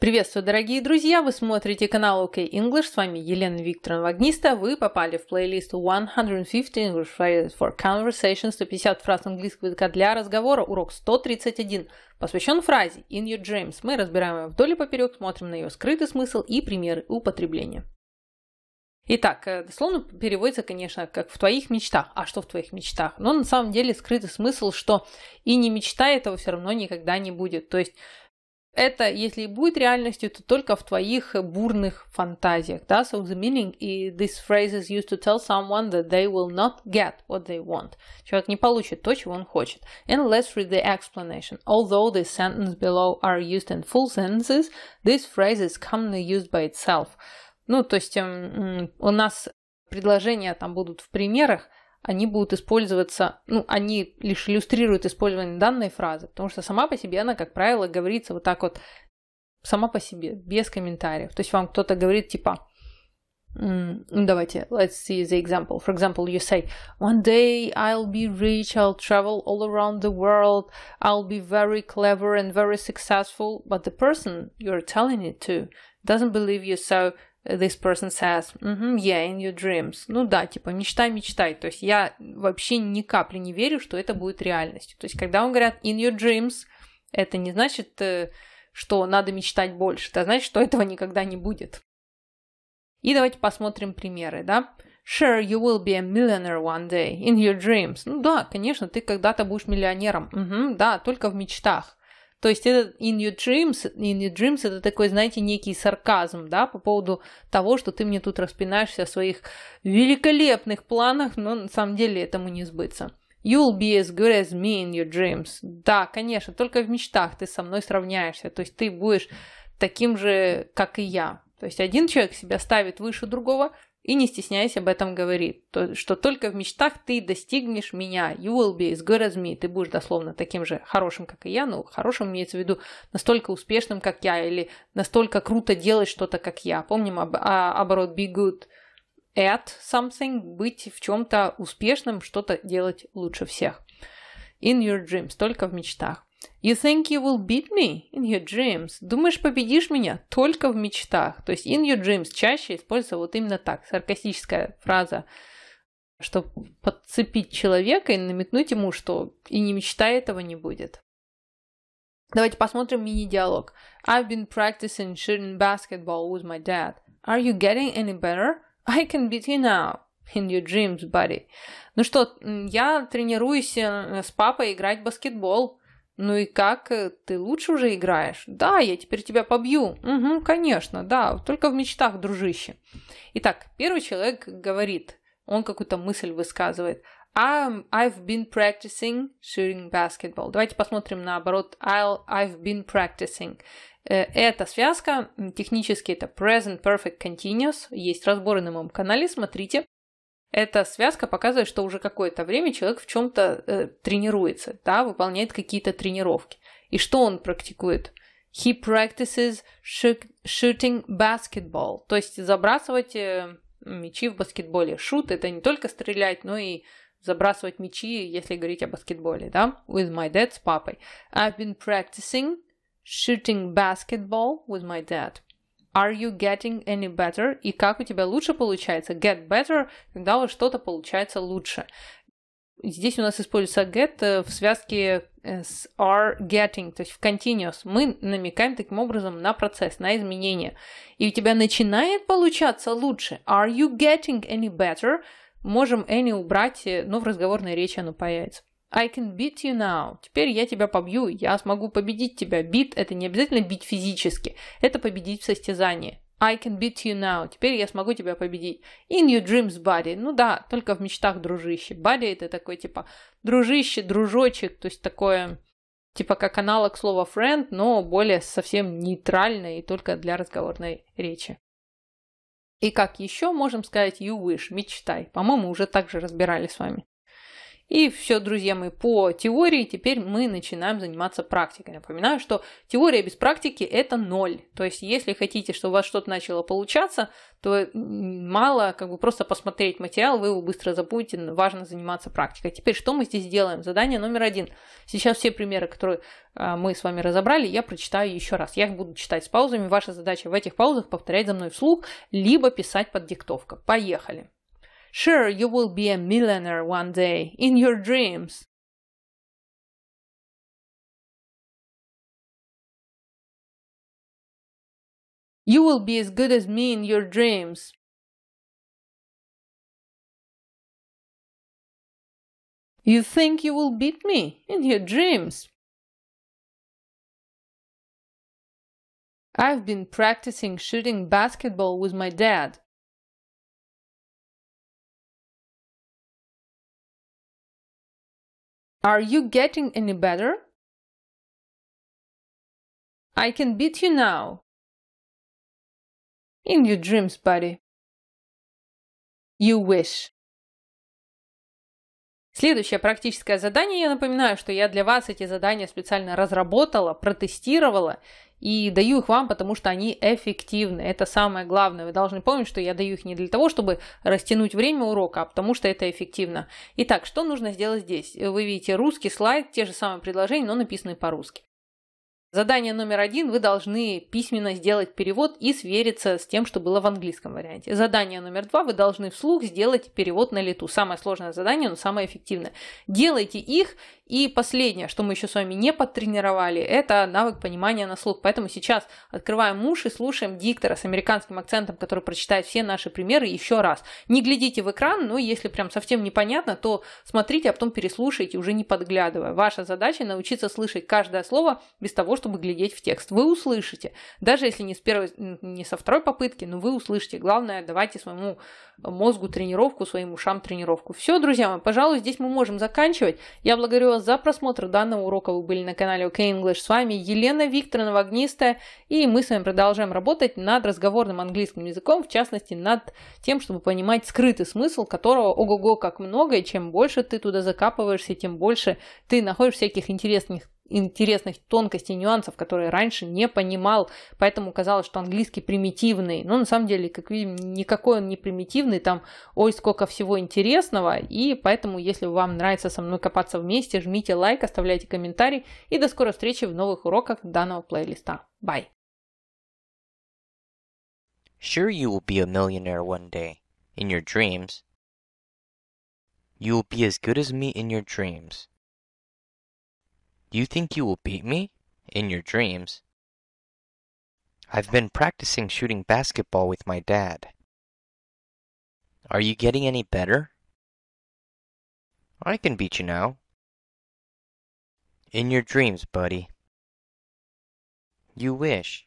Приветствую, дорогие друзья! Вы смотрите канал OK English, с вами Елена Викторовна Вагниста. Вы попали в плейлист 150 English Phrases for Conversation 150 фраз английского языка для разговора, урок 131, посвящен фразе In Your Dreams. Мы разбираем ее вдоль и поперек, смотрим на ее скрытый смысл и примеры употребления. Итак, э, дословно переводится, конечно, как в твоих мечтах. А что в твоих мечтах? Но на самом деле скрытый смысл, что и не мечта этого все равно никогда не будет. То есть это, если и будет реальностью, то только в твоих бурных фантазиях. Да? So the meaning is this phrase is used to tell someone that they will not get what they want. Человек не получит то, чего он хочет. And let's read the explanation. Although the sentence below are used in full sentences, this phrase is commonly used by itself. Ну, то есть у нас предложения там будут в примерах, они будут использоваться, ну, они лишь иллюстрируют использование данной фразы, потому что сама по себе она, как правило, говорится вот так вот, сама по себе, без комментариев. То есть вам кто-то говорит типа, ну давайте, let's see the example. For example, you say, one day I'll be rich, I'll travel all around the world, I'll be very clever and very successful, but the person you're telling it to doesn't believe you, so this person says, mm-hmm, yeah, in your dreams. Ну да, типа, мечтай, мечтай. То есть я вообще ни капли не верю, что это будет реальностью. То есть когда он говорят in your dreams, это не значит, э, что надо мечтать больше. Это значит, что этого никогда не будет. И давайте посмотрим примеры, да? Sure, you will be a millionaire one day, in your dreams. Ну да, конечно, ты когда-то будешь миллионером. Угу, да, только в мечтах. То есть это in your dreams, in your dreams это такой, знаете, некий сарказм, да, по поводу того, что ты мне тут распинаешься о своих великолепных планах, но на самом деле этому не сбыться. You'll be as good as me in your dreams. Да, конечно, только в мечтах ты со мной сравняешься, то есть ты будешь таким же, как и я. То есть один человек себя ставит выше другого, и не стесняясь об этом говорит, то, что только в мечтах ты достигнешь меня, you will be as good as me, ты будешь дословно таким же хорошим, как и я, ну, хорошим имеется в виду настолько успешным, как я, или настолько круто делать что-то, как я. Помним об, а, оборот be good at something, быть в чем-то успешным, что-то делать лучше всех. In your dreams, только в мечтах. You think you will beat me in your dreams? Думаешь, победишь меня только в мечтах. То есть in your dreams чаще используется вот именно так, саркастическая фраза, чтобы подцепить человека и намекнуть ему, что и не мечта этого не будет. Давайте посмотрим мини-диалог. I've been practicing shooting basketball with my dad. Are you getting any better? I can beat you now. In your dreams, buddy. Ну что, я тренируюсь э, с папой играть в баскетбол. «Ну и как? Э, ты лучше уже играешь?» «Да, я теперь тебя побью». «Угу, конечно, да, только в мечтах, дружище». Итак, первый человек говорит, он какую-то мысль высказывает. I'm, I've been practicing shooting basketball. Давайте посмотрим наоборот. I'll, I've been practicing. Э, Эта связка, технически это present perfect continuous, есть разборы на моем канале, смотрите. Эта связка показывает, что уже какое-то время человек в чем-то э, тренируется, да, выполняет какие-то тренировки. И что он практикует? He practices shooting basketball, то есть забрасывать э, мячи в баскетболе. Shoot это не только стрелять, но и забрасывать мячи, если говорить о баскетболе, да? With my dad с папой. I've been practicing shooting basketball with my dad. Are you getting any better? И как у тебя лучше получается? Get better, когда у что-то получается лучше. Здесь у нас используется get э, в связке э, с are getting, то есть в continuous. Мы намекаем таким образом на процесс, на изменения. И у тебя начинает получаться лучше. Are you getting any better? Можем any убрать, э, но в разговорной речи оно появится. I can beat you now. Теперь я тебя побью, я смогу победить тебя. Beat – это не обязательно бить физически, это победить в состязании. I can beat you now. Теперь я смогу тебя победить. In your dreams, buddy. Ну да, только в мечтах, дружище. Buddy – это такой типа дружище, дружочек, то есть такое типа как аналог слова friend, но более совсем нейтральное и только для разговорной речи. И как еще можем сказать you wish, мечтай. По-моему, уже также разбирали с вами. И все, друзья мои, по теории теперь мы начинаем заниматься практикой. Напоминаю, что теория без практики – это ноль. То есть, если хотите, чтобы у вас что-то начало получаться, то мало как бы просто посмотреть материал, вы его быстро забудете, важно заниматься практикой. Теперь, что мы здесь делаем? Задание номер один. Сейчас все примеры, которые а, мы с вами разобрали, я прочитаю еще раз. Я их буду читать с паузами. Ваша задача в этих паузах повторять за мной вслух, либо писать под диктовка. Поехали! Sure, you will be a millionaire one day, in your dreams. You will be as good as me in your dreams. You think you will beat me in your dreams. I've been practicing shooting basketball with my dad. Are you getting any better? I can beat you now. In your dreams, buddy. You wish. Следующее практическое задание. Я напоминаю, что я для вас эти задания специально разработала, протестировала и даю их вам, потому что они эффективны. Это самое главное. Вы должны помнить, что я даю их не для того, чтобы растянуть время урока, а потому что это эффективно. Итак, что нужно сделать здесь? Вы видите русский слайд, те же самые предложения, но написанные по-русски. Задание номер один – вы должны письменно сделать перевод и свериться с тем, что было в английском варианте. Задание номер два – вы должны вслух сделать перевод на лету. Самое сложное задание, но самое эффективное. Делайте их. И последнее, что мы еще с вами не подтренировали, это навык понимания на слух. Поэтому сейчас открываем уши, слушаем диктора с американским акцентом, который прочитает все наши примеры еще раз. Не глядите в экран, но если прям совсем непонятно, то смотрите, а потом переслушайте, уже не подглядывая. Ваша задача – научиться слышать каждое слово без того, чтобы глядеть в текст. Вы услышите, даже если не с первой, не со второй попытки, но вы услышите. Главное, давайте своему мозгу тренировку, своим ушам тренировку. Все, друзья мои, пожалуй, здесь мы можем заканчивать. Я благодарю вас за просмотр данного урока. Вы были на канале OK English. С вами Елена Викторовна Вогнистая, и мы с вами продолжаем работать над разговорным английским языком, в частности, над тем, чтобы понимать скрытый смысл, которого ого-го как много, и чем больше ты туда закапываешься, тем больше ты находишь всяких интересных интересных тонкостей, нюансов, которые раньше не понимал, поэтому казалось, что английский примитивный. Но на самом деле, как видим, никакой он не примитивный, там ой, сколько всего интересного, и поэтому, если вам нравится со мной копаться вместе, жмите лайк, оставляйте комментарий, и до скорой встречи в новых уроках данного плейлиста. Bye! Sure, you will be a millionaire one day, in your dreams. You will be as good as me in your dreams. You think you will beat me? In your dreams. I've been practicing shooting basketball with my dad. Are you getting any better? I can beat you now. In your dreams, buddy. You wish.